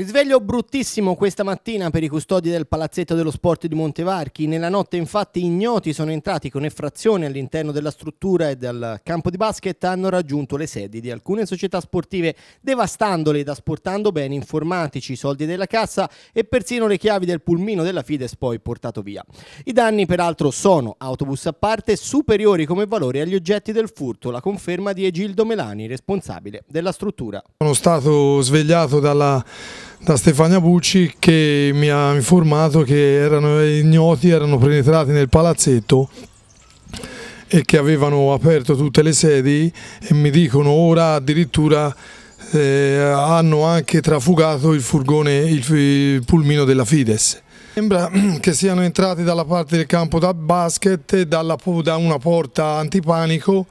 Risveglio bruttissimo questa mattina per i custodi del palazzetto dello sport di Montevarchi. Nella notte infatti ignoti sono entrati con effrazione all'interno della struttura e del campo di basket hanno raggiunto le sedi di alcune società sportive devastandole ed asportando beni informatici, soldi della cassa e persino le chiavi del pulmino della Fides poi portato via. I danni peraltro sono, autobus a parte, superiori come valore agli oggetti del furto, la conferma di Egildo Melani, responsabile della struttura. Sono stato svegliato dalla da Stefania Bucci che mi ha informato che erano ignoti, erano penetrati nel palazzetto e che avevano aperto tutte le sedi e mi dicono ora addirittura eh, hanno anche trafugato il furgone, il, il pulmino della Fides. Sembra che siano entrati dalla parte del campo da basket, dalla, da una porta antipanico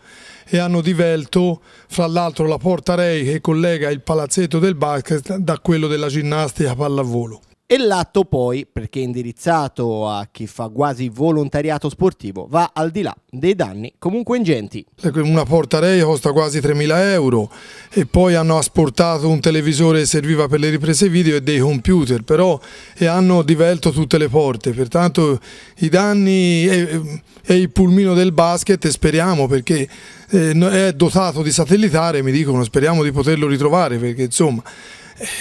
e hanno divelto fra l'altro la porta Rei che collega il palazzetto del basket da quello della ginnastica pallavolo. E l'atto poi, perché è indirizzato a chi fa quasi volontariato sportivo, va al di là dei danni comunque ingenti. Eh, una portarei costa quasi 3.000 euro e poi hanno asportato un televisore che serviva per le riprese video e dei computer, però e hanno divelto tutte le porte, pertanto i danni e, è il pulmino del basket speriamo perché eh, è dotato di satellitare, mi dicono, speriamo di poterlo ritrovare perché insomma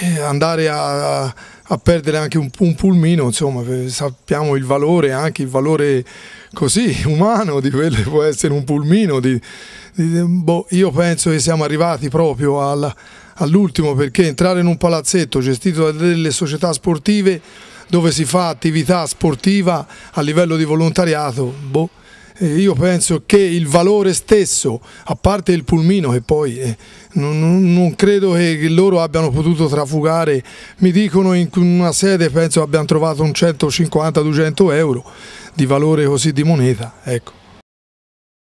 eh, andare a, a perdere anche un, un pulmino, insomma, eh, sappiamo il valore, anche il valore così umano di quello che può essere un pulmino. Di, di, boh, io penso che siamo arrivati proprio alla, all'ultimo perché entrare in un palazzetto gestito da delle società sportive dove si fa attività sportiva a livello di volontariato, boh, io penso che il valore stesso, a parte il pulmino che poi eh, non, credo che loro abbiano potuto trafugare, mi dicono in una sede penso abbiano trovato un 150-200 euro di valore così di moneta. Ecco.